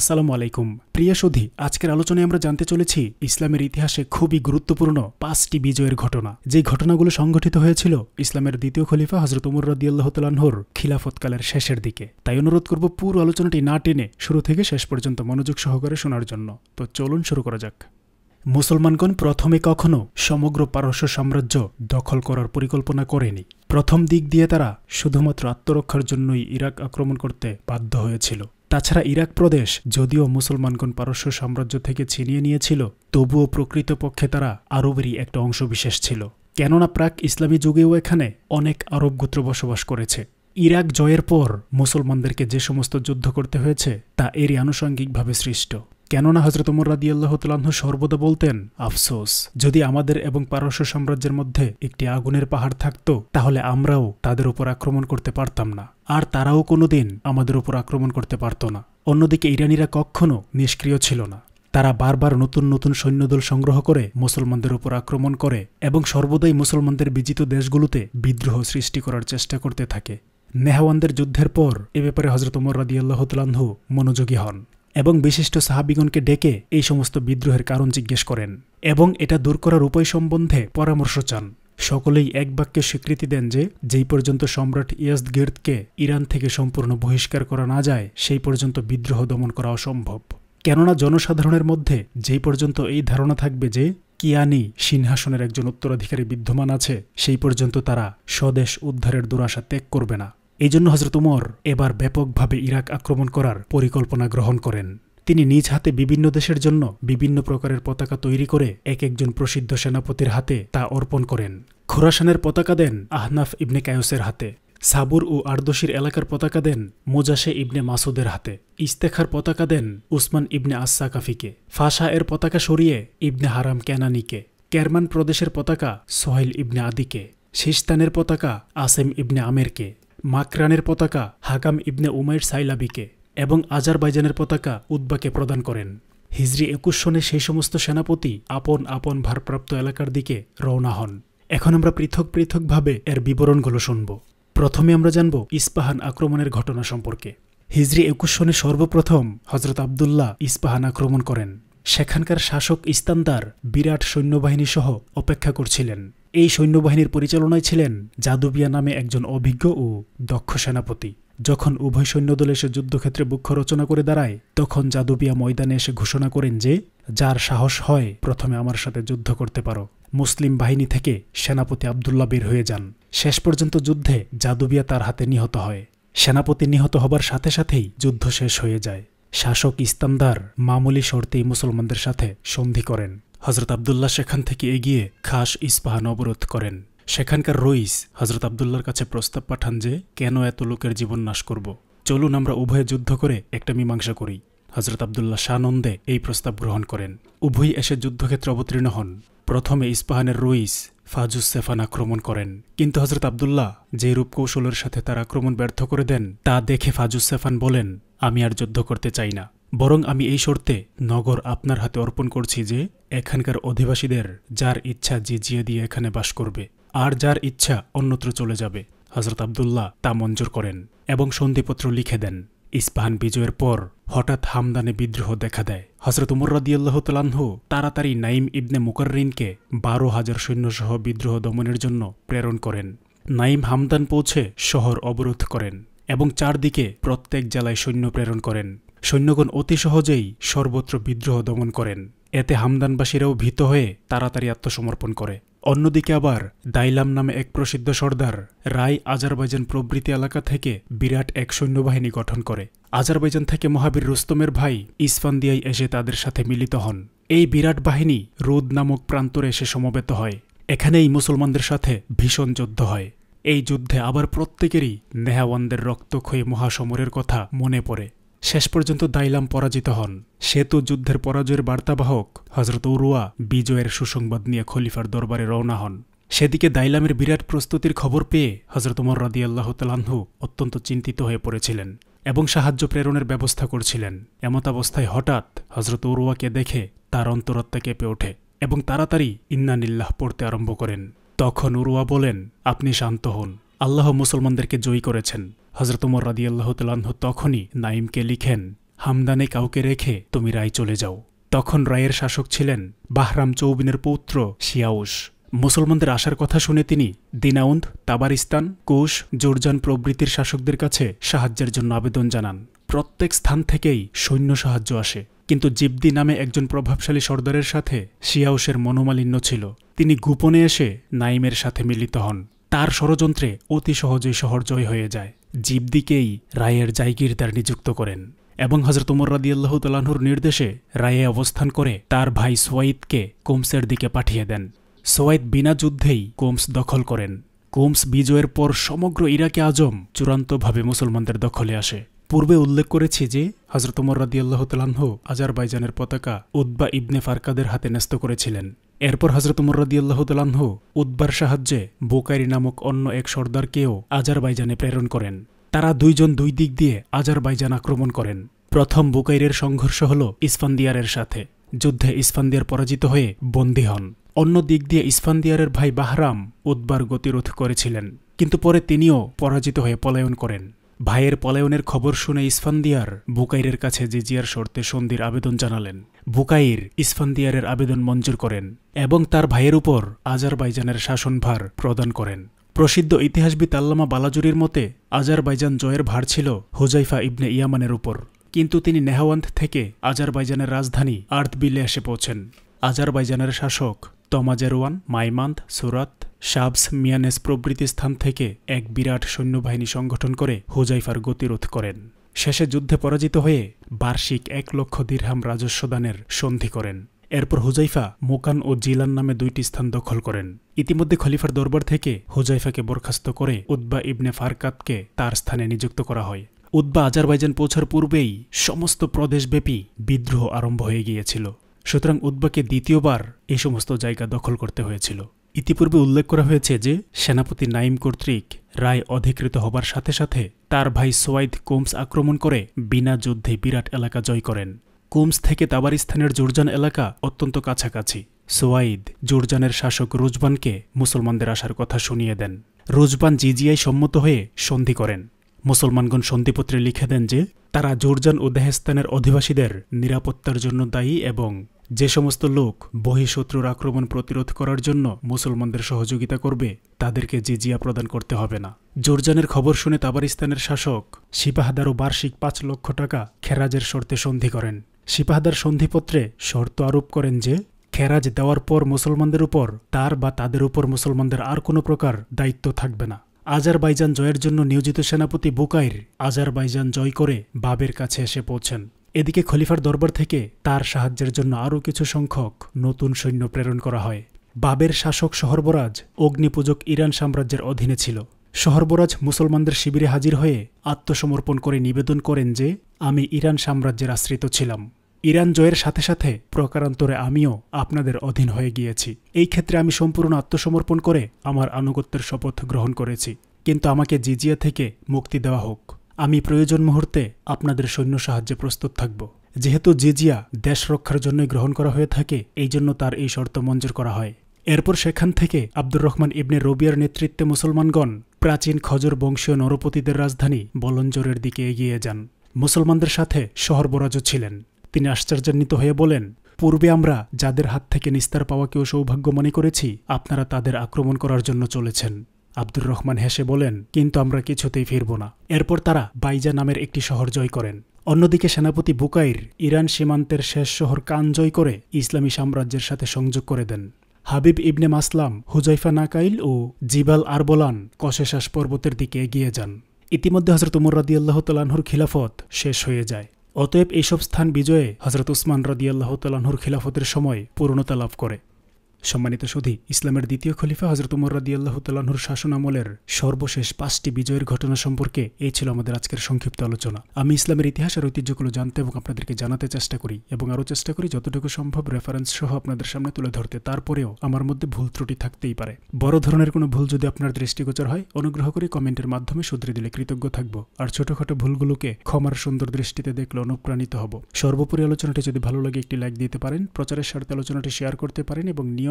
আসসালামু আলাইকুম প্রিয় সুধি আজকের আলোচনায় আমরা জানতে চলেছি ইসলামের ইতিহাসে খুবই গুরুত্বপূর্ণ পাঁচটি বিজয়ের ঘটনা যে ঘটনাগুলো সংঘটিত হয়েছিল ইসলামের দ্বিতীয় খলিফা হজরত উমর রদিয়াল্লাহতালাহর খিলাফতকালের শেষের দিকে তাই অনুরোধ করব পুরো আলোচনাটি না টেনে শুরু থেকে শেষ পর্যন্ত মনোযোগ সহকারে শোনার জন্য তো চলুন শুরু করা যাক মুসলমানগণ প্রথমে কখনো সমগ্র পারস্য সাম্রাজ্য দখল করার পরিকল্পনা করেনি প্রথম দিক দিয়ে তারা শুধুমাত্র আত্মরক্ষার জন্যই ইরাক আক্রমণ করতে বাধ্য হয়েছিল তাছাড়া ইরাক প্রদেশ যদিও মুসলমানগণ পারস্য সাম্রাজ্য থেকে ছিনিয়ে নিয়েছিল তবুও প্রকৃতপক্ষে তারা আরবেরই একটা অংশবিশেষ ছিল কেননা প্রাক ইসলামী যুগেও এখানে অনেক আরব গোত্র বসবাস করেছে ইরাক জয়ের পর মুসলমানদেরকে যে সমস্ত যুদ্ধ করতে হয়েছে তা এরই আনুষঙ্গিকভাবে সৃষ্ট কেননা হজরত উমর রাদি আল্লাহ তালাহ সর্বদা বলতেন আফসোস যদি আমাদের এবং পারস্য সাম্রাজ্যের মধ্যে একটি আগুনের পাহাড় থাকত তাহলে আমরাও তাদের উপর আক্রমণ করতে পারতাম না আর তারাও কোনোদিন আমাদের উপর আক্রমণ করতে পারত না অন্যদিকে ইরানিরা কখনও নিষ্ক্রিয় ছিল না তারা বারবার নতুন নতুন সৈন্যদল সংগ্রহ করে মুসলমানদের উপর আক্রমণ করে এবং সর্বদাই মুসলমানদের বিজিত দেশগুলোতে বিদ্রোহ সৃষ্টি করার চেষ্টা করতে থাকে নেহাওয়ানদের যুদ্ধের পর এ ব্যাপারে হজরত উমর রাদিয়াল্লাহ মনোযোগী হন এবং বিশিষ্ট সাহাবিগণকে ডেকে এই সমস্ত বিদ্রোহের কারণ জিজ্ঞেস করেন এবং এটা দূর করার উপায় সম্বন্ধে পরামর্শ চান সকলেই এক বাক্যে স্বীকৃতি দেন যে যেই পর্যন্ত সম্রাট গির্দকে ইরান থেকে সম্পূর্ণ বহিষ্কার করা না যায় সেই পর্যন্ত বিদ্রোহ দমন করা অসম্ভব কেননা জনসাধারণের মধ্যে যেই পর্যন্ত এই ধারণা থাকবে যে কিয়ানি সিংহাসনের একজন উত্তরাধিকারী বিদ্যমান আছে সেই পর্যন্ত তারা স্বদেশ উদ্ধারের দুরাশা ত্যাগ করবে না এই জন্য হজরত উমর এবার ব্যাপকভাবে ইরাক আক্রমণ করার পরিকল্পনা গ্রহণ করেন তিনি নিজ হাতে বিভিন্ন দেশের জন্য বিভিন্ন প্রকারের পতাকা তৈরি করে এক একজন প্রসিদ্ধ সেনাপতির হাতে তা অর্পণ করেন খোরাসানের পতাকা দেন আহনাফ ইবনে কায়ুসের হাতে সাবুর ও আরদোশীর এলাকার পতাকা দেন মোজাসে ইবনে মাসুদের হাতে ইস্তেখার পতাকা দেন উসমান ইবনে কাফিকে ফাশা এর পতাকা সরিয়ে ইবনে হারাম ক্যানানিকে কেরমান প্রদেশের পতাকা সোহেল ইবনে আদিকে শিস্তানের পতাকা আসেম ইবনে আমেরকে মাকরানের পতাকা হাকাম ইবনে উমাইর সাইলাবিকে এবং আজারবাইজানের পতাকা উদ্বাকে প্রদান করেন হিজরি একুশ সনে সেই সমস্ত সেনাপতি আপন আপন ভারপ্রাপ্ত এলাকার দিকে রওনা হন এখন আমরা পৃথক পৃথকভাবে এর বিবরণগুলো শুনব প্রথমে আমরা জানব ইস্পাহান আক্রমণের ঘটনা সম্পর্কে হিজরি একুশ সনে সর্বপ্রথম হজরত আবদুল্লাহ ইস্পাহান আক্রমণ করেন সেখানকার শাসক ইস্তান্দার বিরাট সৈন্যবাহিনী সহ অপেক্ষা করছিলেন এই সৈন্যবাহিনীর পরিচালনায় ছিলেন জাদুবিয়া নামে একজন অভিজ্ঞ ও দক্ষ সেনাপতি যখন উভয় সৈন্যদল এসে যুদ্ধক্ষেত্রে বুক্ষ রচনা করে দাঁড়ায় তখন জাদুবিয়া ময়দানে এসে ঘোষণা করেন যে যার সাহস হয় প্রথমে আমার সাথে যুদ্ধ করতে পারো মুসলিম বাহিনী থেকে সেনাপতি আবদুল্লা বের হয়ে যান শেষ পর্যন্ত যুদ্ধে জাদুবিয়া তার হাতে নিহত হয় সেনাপতি নিহত হবার সাথে সাথেই যুদ্ধ শেষ হয়ে যায় শাসক ইস্তান্দার মামুলি শর্তেই মুসলমানদের সাথে সন্ধি করেন হজরত আবদুল্লাহ সেখান থেকে এগিয়ে খাস ইস্পাহান অবরোধ করেন সেখানকার রইস হজরত আবদুল্লার কাছে প্রস্তাব পাঠান যে কেন এত লোকের জীবন নাশ করব চলুন আমরা উভয়ে যুদ্ধ করে একটা মীমাংসা করি হজরত আবদুল্লাহ সানন্দে এই প্রস্তাব গ্রহণ করেন উভয়ই এসে যুদ্ধক্ষেত্রে অবতীর্ণ হন প্রথমে ইস্পাহানের রুইস সেফান আক্রমণ করেন কিন্তু হজরত আবদুল্লাহ যে রূপকৌশলের সাথে তার আক্রমণ ব্যর্থ করে দেন তা দেখে ফাজুস সেফান বলেন আমি আর যুদ্ধ করতে চাই না বরং আমি এই শর্তে নগর আপনার হাতে অর্পণ করছি যে এখানকার অধিবাসীদের যার ইচ্ছা জিজিয়ে দিয়ে এখানে বাস করবে আর যার ইচ্ছা অন্যত্র চলে যাবে হজরত আবদুল্লাহ তা মঞ্জুর করেন এবং সন্ধিপত্র লিখে দেন ইস্পাহান বিজয়ের পর হঠাৎ হামদানে বিদ্রোহ দেখা দেয় হজরত উমর রদিয়াল্লাহ তালাহু তাড়াতাড়ি নাইম ইবনে মুকাররিনকে বারো হাজার সৈন্যসহ বিদ্রোহ দমনের জন্য প্রেরণ করেন নাইম হামদান পৌঁছে শহর অবরোধ করেন এবং চারদিকে প্রত্যেক জেলায় সৈন্য প্রেরণ করেন সৈন্যগণ অতি সহজেই সর্বত্র বিদ্রোহ দমন করেন এতে হামদানবাসীরাও ভীত হয়ে তাড়াতাড়ি আত্মসমর্পণ করে অন্যদিকে আবার দাইলাম নামে এক প্রসিদ্ধ সর্দার রায় আজারবাইজান প্রভৃতি এলাকা থেকে বিরাট এক সৈন্যবাহিনী গঠন করে আজারবাইজান থেকে মহাবীর রুস্তমের ভাই ইসফান্দিয়াই এসে তাদের সাথে মিলিত হন এই বিরাট বাহিনী রোদ নামক প্রান্তরে এসে সমবেত হয় এখানেই মুসলমানদের সাথে ভীষণ যুদ্ধ হয় এই যুদ্ধে আবার প্রত্যেকেরই নেহাওয়ানদের রক্তক্ষয়ী মহাসমরের কথা মনে পড়ে শেষ পর্যন্ত দাইলাম পরাজিত হন সেতু যুদ্ধের পরাজয়ের বার্তাবাহক হজরত উরুয়া বিজয়ের সুসংবাদ নিয়ে খলিফার দরবারে রওনা হন সেদিকে দাইলামের বিরাট প্রস্তুতির খবর পেয়ে হজরত উমর আল্লাহ তালাহু অত্যন্ত চিন্তিত হয়ে পড়েছিলেন এবং সাহায্য প্রেরণের ব্যবস্থা করছিলেন এমতাবস্থায় হঠাৎ হজরত উরুয়াকে দেখে তার অন্তরত্বা কেঁপে ওঠে এবং তাড়াতাড়ি ইন্নানিল্লাহ পড়তে আরম্ভ করেন তখন উরুয়া বলেন আপনি শান্ত হন আল্লাহ মুসলমানদেরকে জয়ী করেছেন হজরত রাদি রাদিয়াল্লাহ তালাহ তখনই নাইমকে লিখেন হামদানে কাউকে রেখে তুমি রায় চলে যাও তখন রায়ের শাসক ছিলেন বাহরাম চৌবিনের পৌত্র শিয়াউস মুসলমানদের আসার কথা শুনে তিনি দিনাউন্দ তাবারিস্তান কোষ জোরজান প্রবৃতির শাসকদের কাছে সাহায্যের জন্য আবেদন জানান প্রত্যেক স্থান থেকেই সৈন্য সাহায্য আসে কিন্তু জিবদি নামে একজন প্রভাবশালী সর্দারের সাথে শিয়াউসের মনোমালিন্য ছিল তিনি গোপনে এসে নাইমের সাথে মিলিত হন তার ষড়যন্ত্রে অতি সহজেই শহর জয় হয়ে যায় জীবদিকেই রায়ের জায়গিরদার নিযুক্ত করেন এবং হজরত উমর রাদিয়াল্লাহ তালাহুর নির্দেশে রায়ে অবস্থান করে তার ভাই সোয়াইদকে কোমসের দিকে পাঠিয়ে দেন সোয়াইদ বিনা যুদ্ধেই কোমস দখল করেন কোমস বিজয়ের পর সমগ্র ইরাকে আজম চূড়ান্তভাবে মুসলমানদের দখলে আসে পূর্বে উল্লেখ করেছি যে হজরত উমর রাদিয়াল্লাহ তালাহ আজারবাইজানের পতাকা উদ্বা ইবনে ফারকাদের হাতে ন্যস্ত করেছিলেন এরপর হজরত উমর রদিয়াল্লাহতালাহু উদ্বার সাহায্যে বোকারি নামক অন্য এক সর্দারকেও আজারবাইজানে প্রেরণ করেন তারা দুইজন দুই দিক দিয়ে আজারবাইজান আক্রমণ করেন প্রথম বুকাইরের সংঘর্ষ হল ইসফান্দিয়ারের সাথে যুদ্ধে ইসফান্দিয়ার পরাজিত হয়ে বন্দী হন অন্য দিক দিয়ে ইসফান্দিয়ারের ভাই বাহরাম উদ্বার গতিরোধ করেছিলেন কিন্তু পরে তিনিও পরাজিত হয়ে পলায়ন করেন ভাইয়ের পলায়নের খবর শুনে ইসফান্দিয়ার বুকাইরের কাছে জিজিয়ার শর্তে সন্ধির আবেদন জানালেন বুকাইর ইসফান্দিয়ারের আবেদন মঞ্জুর করেন এবং তার ভাইয়ের উপর আজারবাইজানের শাসনভার প্রদান করেন প্রসিদ্ধ ইতিহাসবিদ আল্লামা বালাজুরির মতে আজারবাইজান জয়ের ভার ছিল হুজাইফা ইবনে ইয়ামানের উপর কিন্তু তিনি নেহাওয়ান্ত থেকে আজারবাইজানের রাজধানী আর্থবিলে এসে পৌঁছেন আজারবাইজানের শাসক তমাজেরওয়ান মাইমান্ত সুরাত সাবস মিয়ানেস প্রভৃতি স্থান থেকে এক বিরাট সৈন্যবাহিনী সংগঠন করে হুজাইফার গতিরোধ করেন শেষে যুদ্ধে পরাজিত হয়ে বার্ষিক এক লক্ষ দীর্হাম রাজস্ব দানের সন্ধি করেন এরপর হুজাইফা মোকান ও জিলান নামে দুইটি স্থান দখল করেন ইতিমধ্যে খলিফার দরবার থেকে হুজাইফাকে বরখাস্ত করে উদ্বা ইবনে ফারকাতকে তার স্থানে নিযুক্ত করা হয় উদ্বা আজারবাইজান পৌঁছার পূর্বেই সমস্ত প্রদেশব্যাপী বিদ্রোহ আরম্ভ হয়ে গিয়েছিল সুতরাং উদ্বাকে দ্বিতীয়বার এই সমস্ত জায়গা দখল করতে হয়েছিল ইতিপূর্বে উল্লেখ করা হয়েছে যে সেনাপতি নাইম কর্তৃক রায় অধিকৃত হবার সাথে সাথে তার ভাই সোয়াইদ কোমস আক্রমণ করে বিনা যুদ্ধে বিরাট এলাকা জয় করেন কোমস থেকে তাবারিস্তানের জোরজান এলাকা অত্যন্ত কাছাকাছি সোয়াইদ জোরজানের শাসক রোজবানকে মুসলমানদের আসার কথা শুনিয়ে দেন রোজবান জিজিআই সম্মত হয়ে সন্ধি করেন মুসলমানগণ সন্ধিপত্রে লিখে দেন যে তারা জোরজান ও দেহেস্তানের অধিবাসীদের নিরাপত্তার জন্য দায়ী এবং যে সমস্ত লোক বহিঃশত্রুর আক্রমণ প্রতিরোধ করার জন্য মুসলমানদের সহযোগিতা করবে তাদেরকে জিজিয়া প্রদান করতে হবে না জোরজানের খবর শুনে তাবারিস্তানের শাসক সিপাহাদারও বার্ষিক পাঁচ লক্ষ টাকা খেরাজের শর্তে সন্ধি করেন সিপাহাদার সন্ধিপত্রে শর্ত আরোপ করেন যে খেরাজ দেওয়ার পর মুসলমানদের উপর তার বা তাদের উপর মুসলমানদের আর কোনো প্রকার দায়িত্ব থাকবে না আজারবাইজান জয়ের জন্য নিয়োজিত সেনাপতি বুকাইর আজারবাইজান জয় করে বাবের কাছে এসে পৌঁছেন এদিকে খলিফার দরবার থেকে তার সাহায্যের জন্য আরও কিছু সংখ্যক নতুন সৈন্য প্রেরণ করা হয় বাবের শাসক শহরবরাজ অগ্নিপূজক ইরান সাম্রাজ্যের অধীনে ছিল শহরবরাজ মুসলমানদের শিবিরে হাজির হয়ে আত্মসমর্পণ করে নিবেদন করেন যে আমি ইরান সাম্রাজ্যের আশ্রিত ছিলাম ইরান জয়ের সাথে সাথে প্রকারান্তরে আমিও আপনাদের অধীন হয়ে গিয়েছি এই ক্ষেত্রে আমি সম্পূর্ণ আত্মসমর্পণ করে আমার আনুগত্যের শপথ গ্রহণ করেছি কিন্তু আমাকে জিজিয়া থেকে মুক্তি দেওয়া হোক আমি প্রয়োজন মুহূর্তে আপনাদের সৈন্য সাহায্যে প্রস্তুত থাকব যেহেতু জেজিয়া দেশ রক্ষার জন্যই গ্রহণ করা হয়ে থাকে এই জন্য তার এই শর্ত মঞ্জুর করা হয় এরপর সেখান থেকে আব্দুর রহমান ইবনে রবিয়ার নেতৃত্বে মুসলমানগণ প্রাচীন খজর বংশীয় নরপতিদের রাজধানী বলঞ্জরের দিকে এগিয়ে যান মুসলমানদের সাথে শহরবরাজও ছিলেন তিনি আশ্চর্যান্বিত হয়ে বলেন পূর্বে আমরা যাদের হাত থেকে নিস্তার পাওয়াকেও সৌভাগ্য মনে করেছি আপনারা তাদের আক্রমণ করার জন্য চলেছেন আব্দুর রহমান হেসে বলেন কিন্তু আমরা কিছুতেই ফিরব না এরপর তারা বাইজা নামের একটি শহর জয় করেন অন্যদিকে সেনাপতি বুকাইর ইরান সীমান্তের শেষ শহর কান জয় করে ইসলামী সাম্রাজ্যের সাথে সংযোগ করে দেন হাবিব ইবনে মাসলাম হুজাইফা নাকাইল ও জিবাল আরবলান কশেশাস পর্বতের দিকে এগিয়ে যান ইতিমধ্যে হজরত উমর আল্লাহ তালাহুর খিলাফত শেষ হয়ে যায় অতএব এইসব স্থান বিজয়ে হজরত উসমান আল্লাহ তালাহুর খিলাফতের সময় পূর্ণতা লাভ করে সম্মানিত সুধী ইসলামের দ্বিতীয় খলিফা হজরত উমর রাদি আল্লাহ শাসন আমলের সর্বশেষ পাঁচটি বিজয়ের ঘটনা সম্পর্কে এই ছিল আমাদের আজকের সংক্ষিপ্ত আলোচনা আমি ইসলামের ইতিহাস আর ঐতিহ্যগুলো জানতে এবং আপনাদেরকে জানাতে চেষ্টা করি এবং আরও চেষ্টা করি যতটুকু সম্ভব রেফারেন্স সহ আপনাদের সামনে তুলে ধরতে তারপরেও আমার মধ্যে ভুল ত্রুটি থাকতেই পারে বড় ধরনের কোনো ভুল যদি আপনার দৃষ্টিগোচর হয় অনুগ্রহ করে কমেন্টের মাধ্যমে শুধরে দিলে কৃতজ্ঞ থাকবো আর ছোটখাটো ভুলগুলোকে ক্ষমার সুন্দর দৃষ্টিতে দেখলে অনুপ্রাণিত হব সর্বোপরি আলোচনাটি যদি ভালো লাগে একটি লাইক দিতে পারেন প্রচারের স্বার্থে আলোচনাটি শেয়ার করতে পারেন এবং নিয়ম